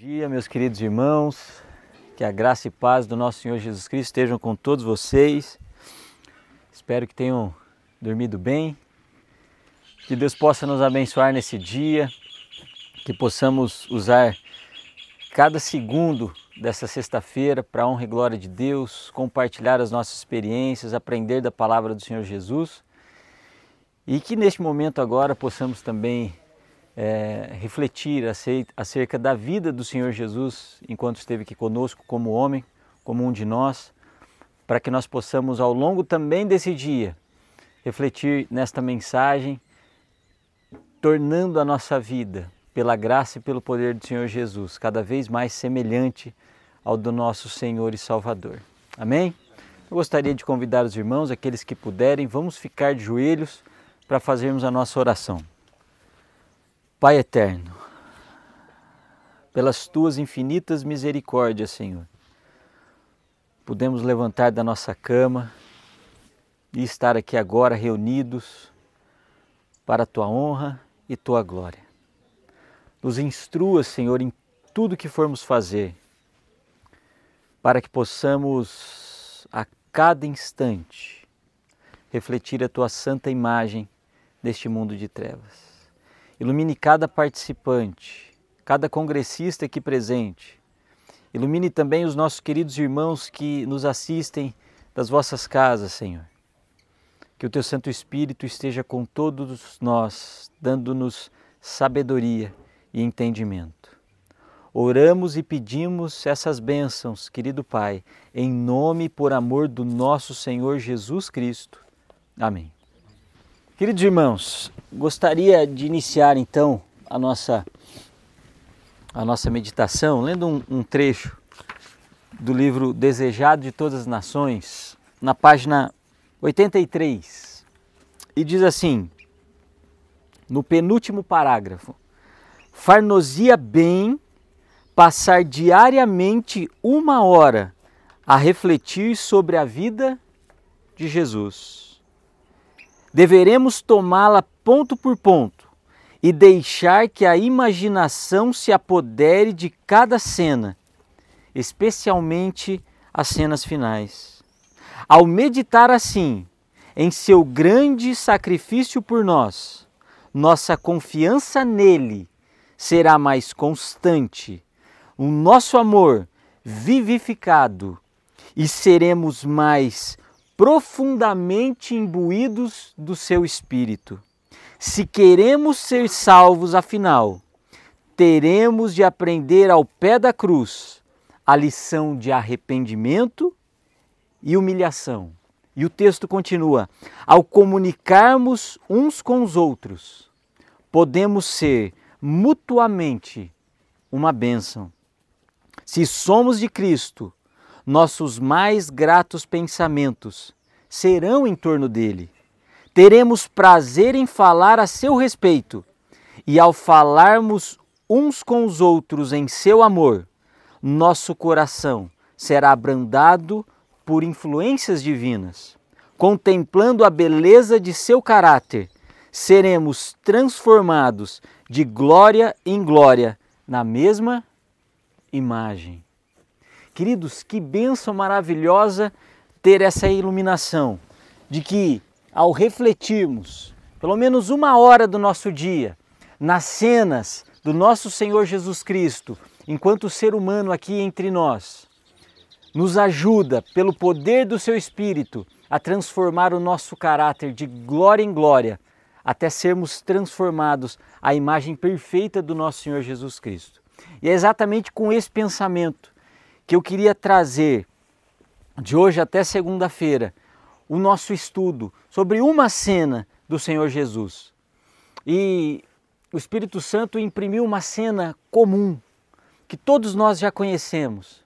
dia, meus queridos irmãos. Que a graça e paz do nosso Senhor Jesus Cristo estejam com todos vocês. Espero que tenham dormido bem. Que Deus possa nos abençoar nesse dia. Que possamos usar cada segundo dessa sexta-feira para a honra e glória de Deus, compartilhar as nossas experiências, aprender da palavra do Senhor Jesus. E que neste momento agora possamos também é, refletir acerca da vida do Senhor Jesus enquanto esteve aqui conosco, como homem, como um de nós, para que nós possamos, ao longo também desse dia, refletir nesta mensagem, tornando a nossa vida, pela graça e pelo poder do Senhor Jesus, cada vez mais semelhante ao do nosso Senhor e Salvador. Amém? Eu gostaria de convidar os irmãos, aqueles que puderem, vamos ficar de joelhos para fazermos a nossa oração. Pai eterno, pelas tuas infinitas misericórdias, Senhor, podemos levantar da nossa cama e estar aqui agora reunidos para a tua honra e tua glória. Nos instrua, Senhor, em tudo que formos fazer, para que possamos a cada instante refletir a tua santa imagem neste mundo de trevas. Ilumine cada participante, cada congressista aqui presente. Ilumine também os nossos queridos irmãos que nos assistem das vossas casas, Senhor. Que o Teu Santo Espírito esteja com todos nós, dando-nos sabedoria e entendimento. Oramos e pedimos essas bênçãos, querido Pai, em nome e por amor do nosso Senhor Jesus Cristo. Amém. Queridos irmãos, gostaria de iniciar então a nossa, a nossa meditação lendo um, um trecho do livro Desejado de Todas as Nações, na página 83, e diz assim, no penúltimo parágrafo: Farnosia bem passar diariamente uma hora a refletir sobre a vida de Jesus Deveremos tomá-la ponto por ponto e deixar que a imaginação se apodere de cada cena, especialmente as cenas finais. Ao meditar assim em seu grande sacrifício por nós, nossa confiança nele será mais constante, o nosso amor vivificado e seremos mais profundamente imbuídos do seu espírito. Se queremos ser salvos, afinal, teremos de aprender ao pé da cruz a lição de arrependimento e humilhação. E o texto continua: ao comunicarmos uns com os outros, podemos ser mutuamente uma bênção. Se somos de Cristo, nossos mais gratos pensamentos serão em torno dele. Teremos prazer em falar a seu respeito, e ao falarmos uns com os outros em seu amor, nosso coração será abrandado por influências divinas. Contemplando a beleza de seu caráter, seremos transformados de glória em glória na mesma imagem. Queridos, que benção maravilhosa ter essa iluminação de que ao refletirmos pelo menos uma hora do nosso dia nas cenas do nosso Senhor Jesus Cristo, enquanto ser humano aqui entre nós, nos ajuda, pelo poder do seu Espírito, a transformar o nosso caráter de glória em glória, até sermos transformados à imagem perfeita do nosso Senhor Jesus Cristo. E é exatamente com esse pensamento que eu queria trazer de hoje até segunda-feira o nosso estudo sobre uma cena do Senhor Jesus. E o Espírito Santo imprimiu uma cena comum que todos nós já conhecemos,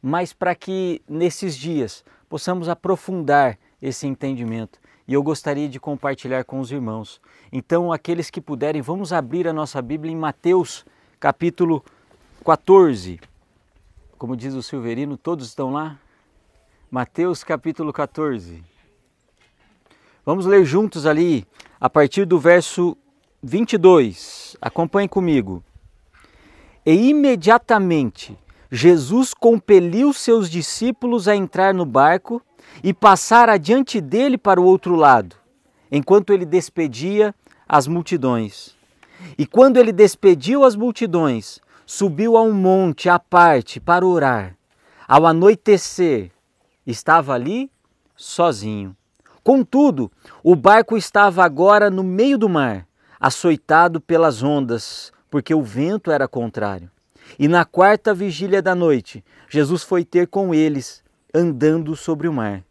mas para que nesses dias possamos aprofundar esse entendimento. E eu gostaria de compartilhar com os irmãos. Então, aqueles que puderem, vamos abrir a nossa Bíblia em Mateus, capítulo 14 como diz o Silverino, todos estão lá? Mateus capítulo 14. Vamos ler juntos ali, a partir do verso 22. Acompanhe comigo. E imediatamente Jesus compeliu seus discípulos a entrar no barco e passar adiante dele para o outro lado, enquanto ele despedia as multidões. E quando ele despediu as multidões, subiu a um monte à parte para orar. Ao anoitecer, estava ali sozinho. Contudo, o barco estava agora no meio do mar, açoitado pelas ondas, porque o vento era contrário. E na quarta vigília da noite, Jesus foi ter com eles, andando sobre o mar.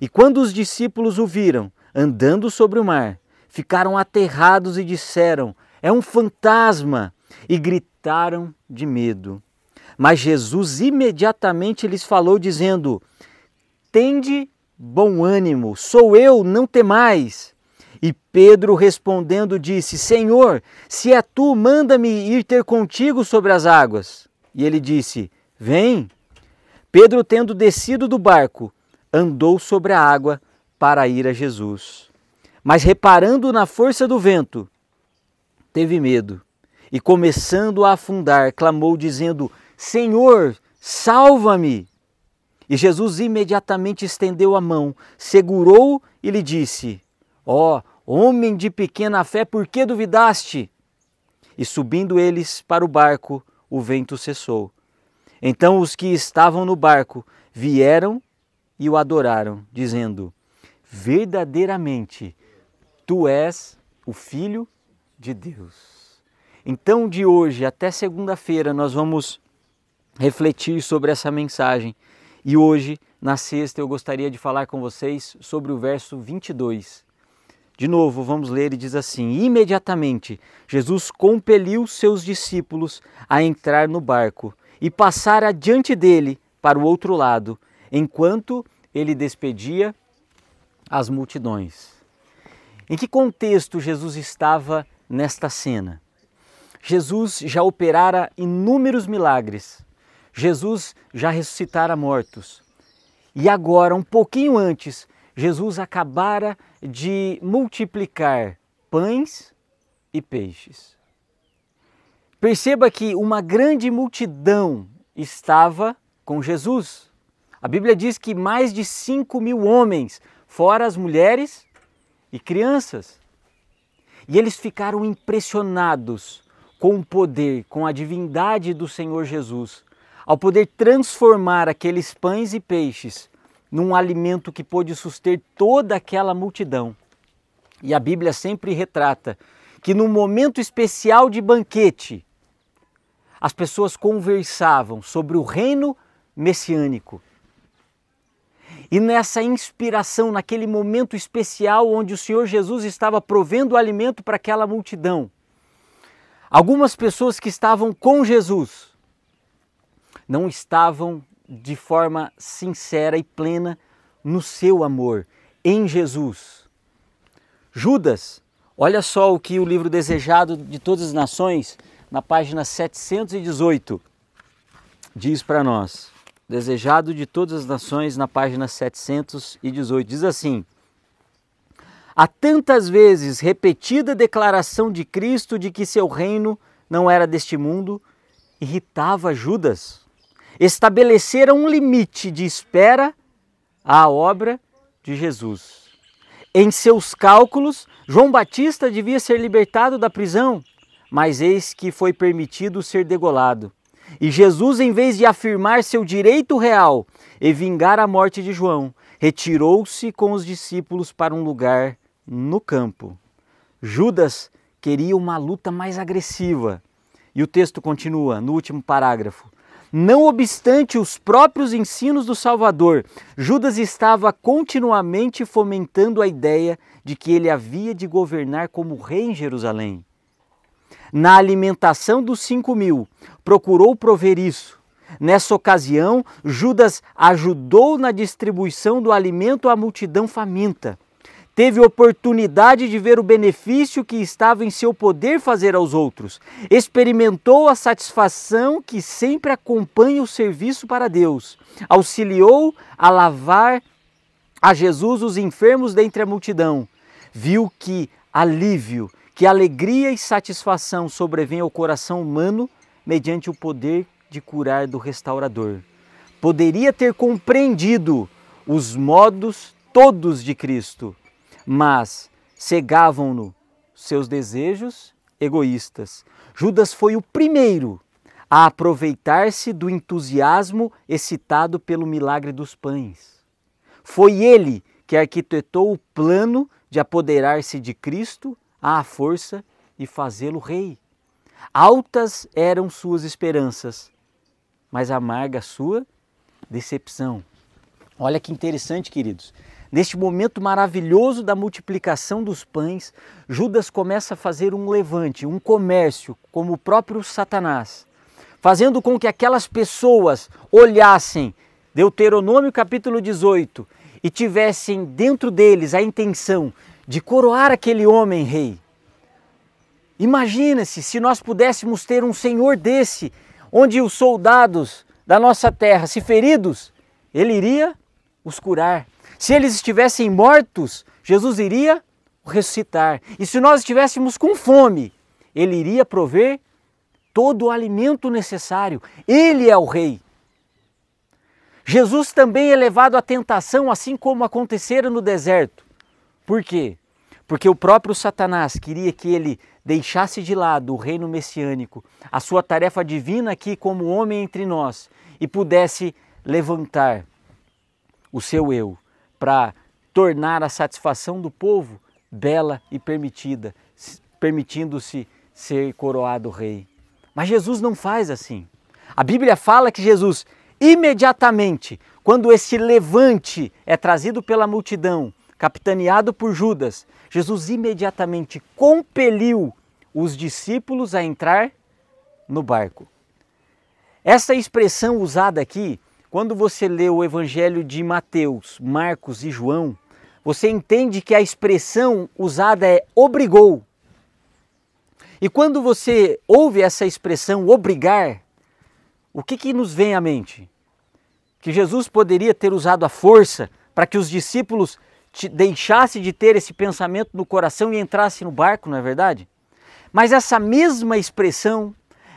E quando os discípulos o viram, andando sobre o mar, ficaram aterrados e disseram: É um fantasma! e gritaram de medo. Mas Jesus imediatamente lhes falou, dizendo: Tende bom ânimo, sou eu, não temais. E Pedro respondendo disse: Senhor, se é tu, manda-me ir ter contigo sobre as águas. E ele disse: Vem. Pedro, tendo descido do barco, andou sobre a água para ir a Jesus. Mas reparando na força do vento, teve medo e começando a afundar, clamou, dizendo: Senhor, salva-me! E Jesus imediatamente estendeu a mão, segurou e lhe disse: Ó, oh, homem de pequena fé, por que duvidaste? E subindo eles para o barco, o vento cessou. Então os que estavam no barco vieram e o adoraram, dizendo: Verdadeiramente, tu és o Filho de Deus. Então, de hoje até segunda-feira, nós vamos refletir sobre essa mensagem. E hoje, na sexta, eu gostaria de falar com vocês sobre o verso 22. De novo, vamos ler e diz assim: Imediatamente Jesus compeliu seus discípulos a entrar no barco e passar adiante dele para o outro lado, enquanto ele despedia as multidões. Em que contexto Jesus estava nesta cena? Jesus já operara inúmeros milagres. Jesus já ressuscitara mortos. E agora, um pouquinho antes, Jesus acabara de multiplicar pães e peixes. Perceba que uma grande multidão estava com Jesus. A Bíblia diz que mais de 5 mil homens, fora as mulheres e crianças. E eles ficaram impressionados com o poder, com a divindade do Senhor Jesus, ao poder transformar aqueles pães e peixes num alimento que pôde suster toda aquela multidão. E a Bíblia sempre retrata que no momento especial de banquete, as pessoas conversavam sobre o reino messiânico. E nessa inspiração, naquele momento especial onde o Senhor Jesus estava provendo alimento para aquela multidão, Algumas pessoas que estavam com Jesus não estavam de forma sincera e plena no seu amor em Jesus. Judas, olha só o que o livro Desejado de Todas as Nações, na página 718, diz para nós. Desejado de Todas as Nações, na página 718, diz assim: a tantas vezes repetida declaração de Cristo de que seu reino não era deste mundo irritava Judas. Estabeleceram um limite de espera à obra de Jesus. Em seus cálculos, João Batista devia ser libertado da prisão, mas eis que foi permitido ser degolado. E Jesus, em vez de afirmar seu direito real e vingar a morte de João, retirou-se com os discípulos para um lugar no campo. Judas queria uma luta mais agressiva. E o texto continua no último parágrafo. Não obstante os próprios ensinos do Salvador, Judas estava continuamente fomentando a ideia de que ele havia de governar como rei em Jerusalém. Na alimentação dos cinco mil, procurou prover isso. Nessa ocasião, Judas ajudou na distribuição do alimento à multidão faminta teve oportunidade de ver o benefício que estava em seu poder fazer aos outros, experimentou a satisfação que sempre acompanha o serviço para Deus, auxiliou a lavar a Jesus os enfermos dentre a multidão, viu que alívio, que alegria e satisfação sobrevém ao coração humano mediante o poder de curar do restaurador. Poderia ter compreendido os modos todos de Cristo, mas cegavam-no seus desejos egoístas. Judas foi o primeiro a aproveitar-se do entusiasmo excitado pelo milagre dos pães. Foi ele que arquitetou o plano de apoderar-se de Cristo à força e fazê-lo rei. Altas eram suas esperanças, mas amarga sua decepção. Olha que interessante, queridos. Neste momento maravilhoso da multiplicação dos pães, Judas começa a fazer um levante, um comércio, como o próprio Satanás, fazendo com que aquelas pessoas olhassem Deuteronômio capítulo 18 e tivessem dentro deles a intenção de coroar aquele homem rei. Imagina-se se nós pudéssemos ter um senhor desse, onde os soldados da nossa terra, se feridos, ele iria os curar, se eles estivessem mortos, Jesus iria ressuscitar. E se nós estivéssemos com fome, ele iria prover todo o alimento necessário. Ele é o Rei. Jesus também é levado à tentação, assim como acontecera no deserto. Por quê? Porque o próprio Satanás queria que ele deixasse de lado o reino messiânico, a sua tarefa divina aqui como homem entre nós, e pudesse levantar o seu eu, para tornar a satisfação do povo bela e permitida, permitindo-se ser coroado rei. Mas Jesus não faz assim. A Bíblia fala que Jesus, imediatamente, quando esse levante é trazido pela multidão, capitaneado por Judas, Jesus imediatamente compeliu os discípulos a entrar no barco. Essa expressão usada aqui quando você lê o Evangelho de Mateus, Marcos e João, você entende que a expressão usada é obrigou. E quando você ouve essa expressão obrigar, o que, que nos vem à mente? Que Jesus poderia ter usado a força para que os discípulos deixassem de ter esse pensamento no coração e entrassem no barco, não é verdade? Mas essa mesma expressão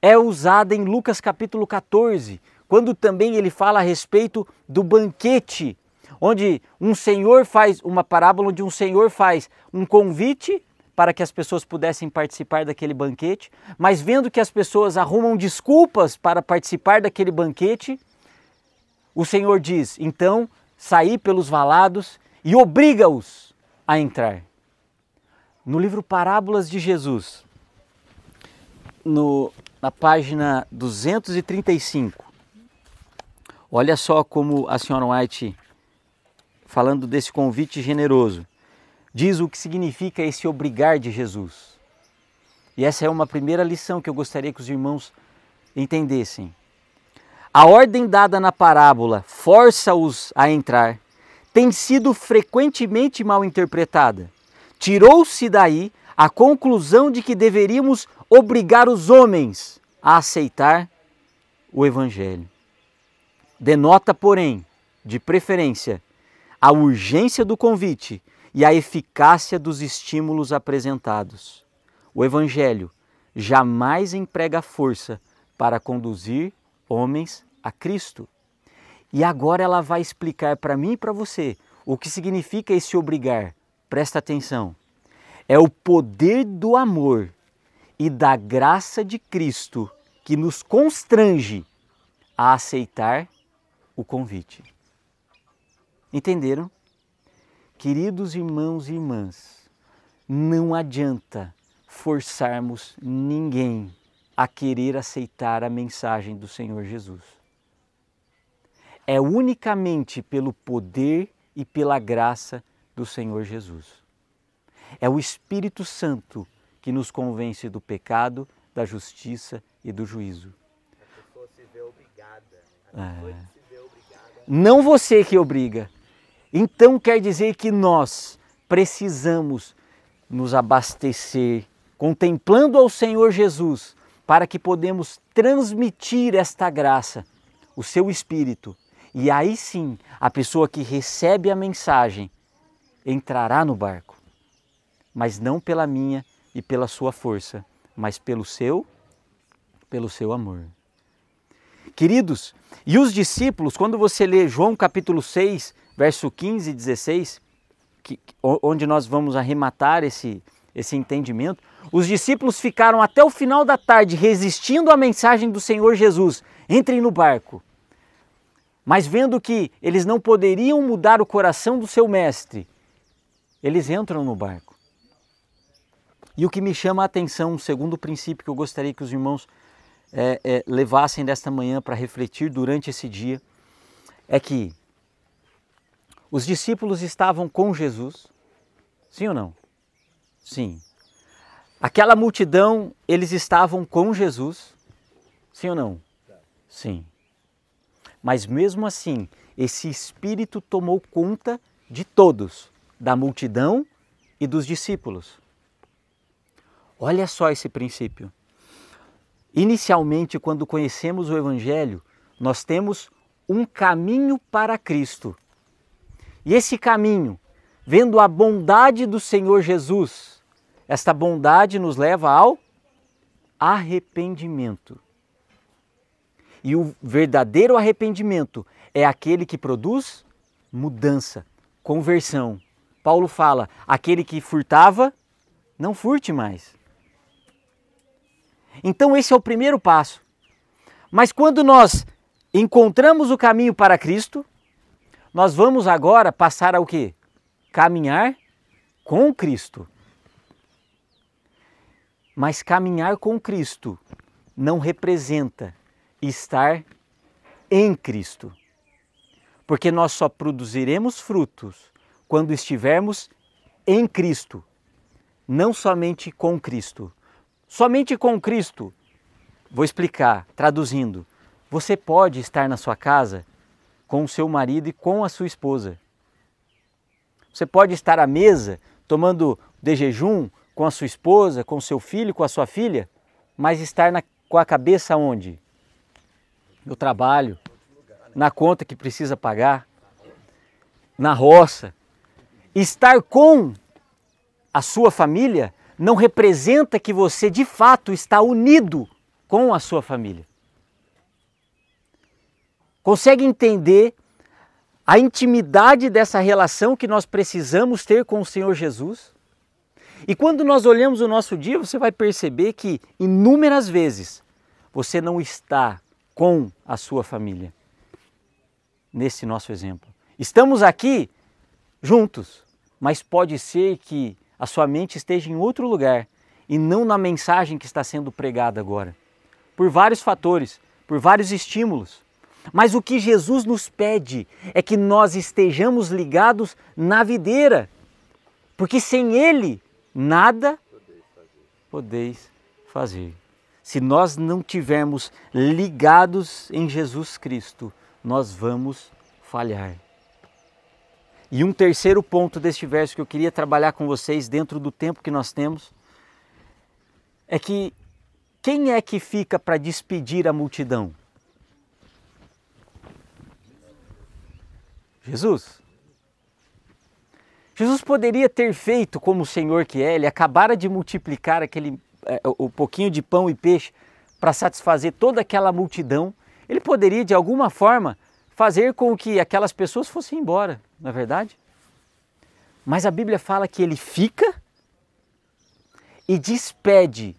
é usada em Lucas capítulo 14, quando também ele fala a respeito do banquete, onde um senhor faz uma parábola onde um senhor faz um convite para que as pessoas pudessem participar daquele banquete, mas vendo que as pessoas arrumam desculpas para participar daquele banquete, o Senhor diz: "Então, saí pelos valados e obriga-os a entrar". No livro Parábolas de Jesus, no, na página 235, Olha só como a senhora White, falando desse convite generoso, diz o que significa esse obrigar de Jesus. E essa é uma primeira lição que eu gostaria que os irmãos entendessem. A ordem dada na parábola, força-os a entrar, tem sido frequentemente mal interpretada. Tirou-se daí a conclusão de que deveríamos obrigar os homens a aceitar o Evangelho. Denota, porém, de preferência, a urgência do convite e a eficácia dos estímulos apresentados. O Evangelho jamais emprega força para conduzir homens a Cristo. E agora ela vai explicar para mim e para você o que significa esse obrigar. Presta atenção. É o poder do amor e da graça de Cristo que nos constrange a aceitar o convite. Entenderam? Queridos irmãos e irmãs, não adianta forçarmos ninguém a querer aceitar a mensagem do Senhor Jesus. É unicamente pelo poder e pela graça do Senhor Jesus. É o Espírito Santo que nos convence do pecado, da justiça e do juízo. A pessoa se vê obrigada. A é não você que obriga. Então quer dizer que nós precisamos nos abastecer contemplando ao Senhor Jesus, para que podemos transmitir esta graça, o seu espírito. E aí sim, a pessoa que recebe a mensagem entrará no barco, mas não pela minha e pela sua força, mas pelo seu pelo seu amor. Queridos, e os discípulos, quando você lê João capítulo 6, verso 15 e 16, que, onde nós vamos arrematar esse, esse entendimento, os discípulos ficaram até o final da tarde resistindo à mensagem do Senhor Jesus: entrem no barco. Mas vendo que eles não poderiam mudar o coração do seu mestre, eles entram no barco. E o que me chama a atenção, um segundo princípio que eu gostaria que os irmãos é, é, levassem desta manhã para refletir durante esse dia é que os discípulos estavam com Jesus, sim ou não? Sim. Aquela multidão, eles estavam com Jesus, sim ou não? Sim. Mas mesmo assim, esse espírito tomou conta de todos, da multidão e dos discípulos. Olha só esse princípio. Inicialmente, quando conhecemos o Evangelho, nós temos um caminho para Cristo. E esse caminho, vendo a bondade do Senhor Jesus, esta bondade nos leva ao arrependimento. E o verdadeiro arrependimento é aquele que produz mudança, conversão. Paulo fala: aquele que furtava, não furte mais. Então, esse é o primeiro passo. Mas quando nós encontramos o caminho para Cristo, nós vamos agora passar ao que? Caminhar com Cristo. Mas caminhar com Cristo não representa estar em Cristo. Porque nós só produziremos frutos quando estivermos em Cristo, não somente com Cristo. Somente com Cristo, vou explicar, traduzindo, você pode estar na sua casa com o seu marido e com a sua esposa. Você pode estar à mesa tomando de jejum com a sua esposa, com o seu filho, com a sua filha, mas estar na, com a cabeça onde? No trabalho, na conta que precisa pagar, na roça. Estar com a sua família não representa que você de fato está unido com a sua família. Consegue entender a intimidade dessa relação que nós precisamos ter com o Senhor Jesus? E quando nós olhamos o nosso dia, você vai perceber que inúmeras vezes você não está com a sua família. Nesse nosso exemplo. Estamos aqui juntos, mas pode ser que a sua mente esteja em outro lugar e não na mensagem que está sendo pregada agora. Por vários fatores, por vários estímulos. Mas o que Jesus nos pede é que nós estejamos ligados na videira, porque sem Ele nada podeis fazer. Se nós não tivermos ligados em Jesus Cristo, nós vamos falhar. E um terceiro ponto deste verso que eu queria trabalhar com vocês dentro do tempo que nós temos é que quem é que fica para despedir a multidão? Jesus. Jesus poderia ter feito como o Senhor que é, ele acabara de multiplicar aquele é, o pouquinho de pão e peixe para satisfazer toda aquela multidão. Ele poderia de alguma forma fazer com que aquelas pessoas fossem embora, na é verdade. Mas a Bíblia fala que ele fica e despede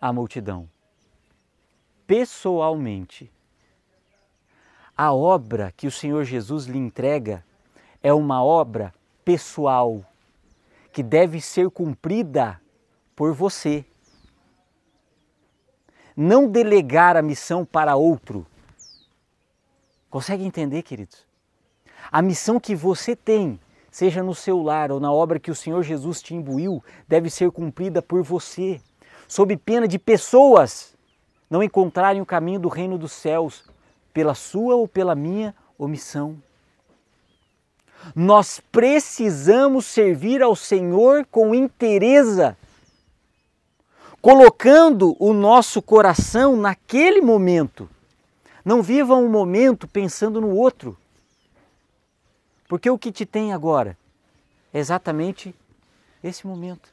a multidão pessoalmente. A obra que o Senhor Jesus lhe entrega é uma obra pessoal que deve ser cumprida por você. Não delegar a missão para outro Consegue entender, queridos? A missão que você tem, seja no seu lar ou na obra que o Senhor Jesus te imbuiu, deve ser cumprida por você, sob pena de pessoas não encontrarem o caminho do reino dos céus pela sua ou pela minha omissão. Nós precisamos servir ao Senhor com interesse, colocando o nosso coração naquele momento não viva um momento pensando no outro. Porque o que te tem agora é exatamente esse momento.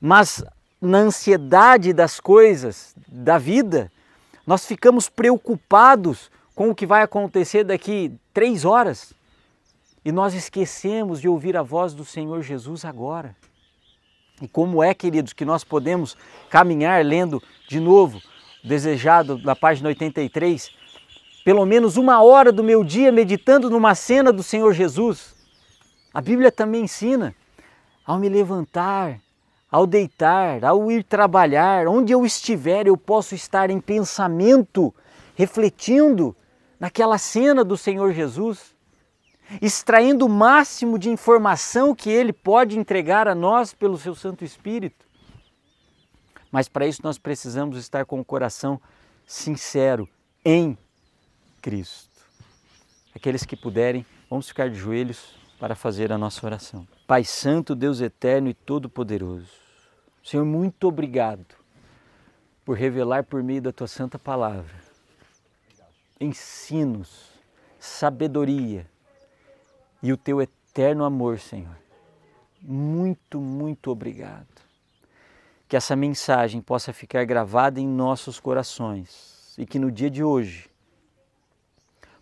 Mas na ansiedade das coisas, da vida, nós ficamos preocupados com o que vai acontecer daqui três horas e nós esquecemos de ouvir a voz do Senhor Jesus agora. E como é, queridos, que nós podemos caminhar lendo de novo desejado na página 83, pelo menos uma hora do meu dia meditando numa cena do Senhor Jesus. A Bíblia também ensina ao me levantar, ao deitar, ao ir trabalhar, onde eu estiver, eu posso estar em pensamento, refletindo naquela cena do Senhor Jesus, extraindo o máximo de informação que ele pode entregar a nós pelo seu Santo Espírito. Mas para isso nós precisamos estar com o coração sincero em Cristo. Aqueles que puderem, vamos ficar de joelhos para fazer a nossa oração. Pai Santo, Deus Eterno e Todo-Poderoso, Senhor, muito obrigado por revelar por meio da tua santa palavra ensinos, sabedoria e o teu eterno amor, Senhor. Muito, muito obrigado que essa mensagem possa ficar gravada em nossos corações e que no dia de hoje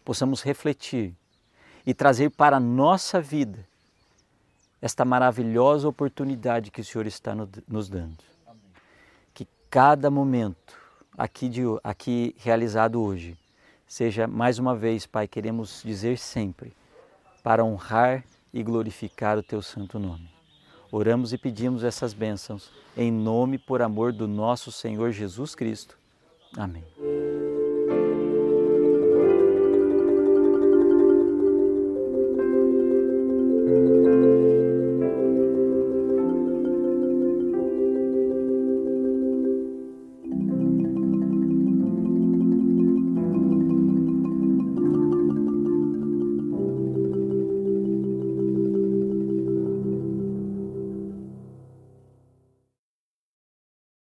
possamos refletir e trazer para a nossa vida esta maravilhosa oportunidade que o Senhor está nos dando. Que cada momento aqui, de, aqui realizado hoje seja, mais uma vez, Pai, queremos dizer sempre, para honrar e glorificar o Teu santo nome. Oramos e pedimos essas bênçãos em nome por amor do nosso Senhor Jesus Cristo. Amém.